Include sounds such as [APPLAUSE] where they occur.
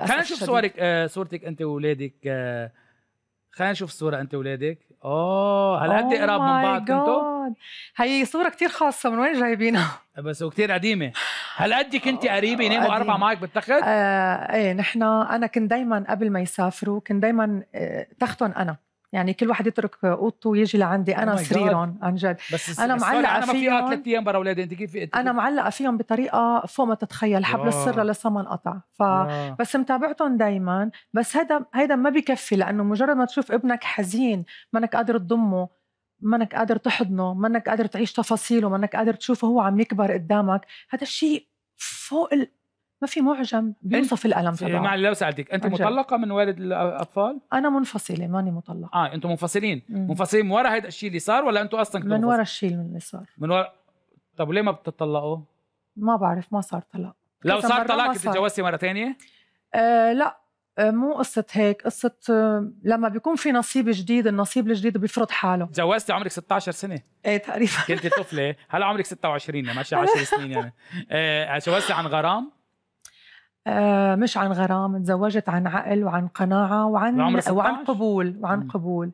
خلينا نشوف صورك آه صورتك انت واولادك آه خلينا نشوف الصورة أنت واولادك أوه هل قد قراب oh من بعض كنتوا؟ هي صورة كثير خاصة من وين جايبينها؟ [LAUGHS] بس وكثير قديمة هل قد كنت آه، قريبة يناموا اربع معك بالتخت؟ آه إيه نحن أنا كنت دايما قبل ما يسافروا كنت دايما آه تختهم أنا يعني كل واحد يترك اوضته ويجي لعندي oh انا oh سريرهم عن جد بس انا معلقه أنا فيهم انا ثلاث ايام برا اولادي انت كيف انا معلقه فيهم بطريقه فوق ما تتخيل حبل السره لسه ما انقطع ف بس متابعتهم دائما بس هذا هذا ما بكفي لانه مجرد ما تشوف ابنك حزين مانك قادر تضمه مانك قادر تحضنه مانك قادر تعيش تفاصيله مانك قادر تشوفه هو عم يكبر قدامك هذا الشيء فوق ال... ما في معجم بيوصف الالم إيه، تبعه معلي لو سالتك انت أجل. مطلقه من والد الاطفال انا منفصله ماني مطلقه اه انتم منفصلين مم. منفصلين من ورا هذا الشيء اللي صار ولا انتم اصلا من ورا الشيء اللي صار من ورا طب ليه ما بتطلقوا ما بعرف ما صار طلاق لو صار طلاق كنت تجوزتي مره ثانيه آه لا آه، مو قصة هيك قصة آه، لما بيكون في نصيب جديد النصيب الجديد بيفرض حاله تجوزتي عمرك 16 سنة ايه تقريبا كنت طفلة هلا عمرك 26 ماشي 10 [LAUGHS] سنين يعني تجوزتي آه، عن غرام آه، مش عن غرام تزوجت عن عقل وعن قناعة وعن وعن قبول وعن قبول